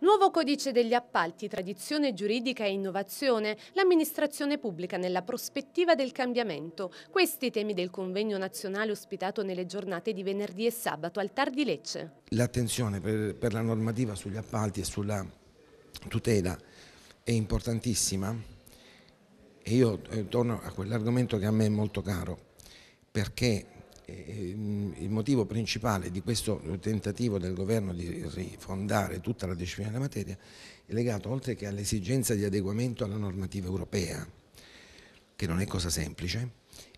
Nuovo codice degli appalti, tradizione giuridica e innovazione, l'amministrazione pubblica nella prospettiva del cambiamento. Questi i temi del convegno nazionale ospitato nelle giornate di venerdì e sabato al Tar di Lecce. L'attenzione per, per, la normativa sugli appalti e sulla tutela è importantissima e io eh, torno a quell'argomento che a me è molto caro perché Mm, il motivo principale di questo tentativo del governo di rifondare tutta la disciplina della materia è legato oltre che all'esigenza di adeguamento alla normativa europea, che non è cosa semplice,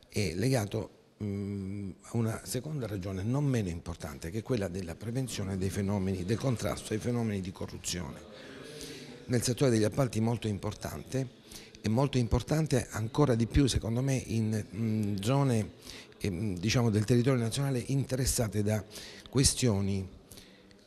è legato mm, a una seconda ragione non meno importante, che è quella della prevenzione dei fenomeni, del contrasto ai fenomeni di corruzione. Nel settore degli appalti molto importante, è molto importante ancora di più secondo me in mm, zone Mm, diciamo, del territorio nazionale interessate da questioni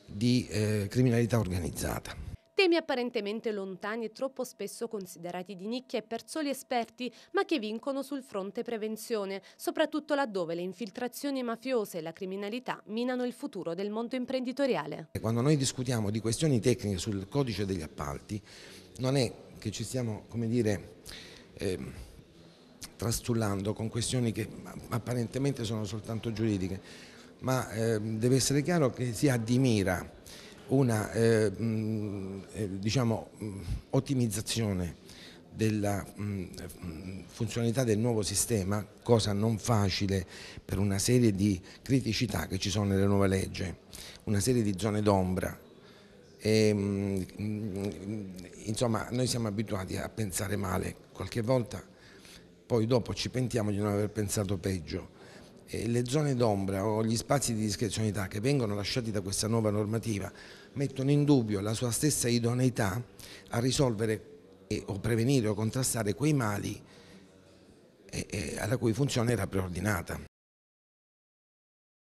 di eh, criminalità organizzata. Temi apparentemente lontani e troppo spesso considerati di nicchia e per soli esperti, ma che vincono sul fronte prevenzione, soprattutto laddove le infiltrazioni mafiose e la criminalità minano il futuro del mondo imprenditoriale. Quando noi discutiamo di questioni tecniche sul codice degli appalti, non è che ci stiamo, come dire, eh, trastullando con questioni che apparentemente sono soltanto giuridiche, ma eh, deve essere chiaro che si ha di mira una ehm, eh, mh, diciamo, mm, ottimizzazione della mh, mm, funzionalità del nuovo sistema, cosa non facile per una serie di criticità che ci sono nelle nuove leggi, una serie di zone d'ombra. Ehm, mm, insomma, noi siamo abituati a pensare male, qualche volta poi dopo ci pentiamo di non aver pensato peggio. E le zone d'ombra o gli spazi di discrezionalità che vengono lasciati da questa nuova normativa mettono in dubbio la sua stessa idoneità a risolvere e, o prevenire o contrastare quei mali e, e alla cui funzione era preordinata.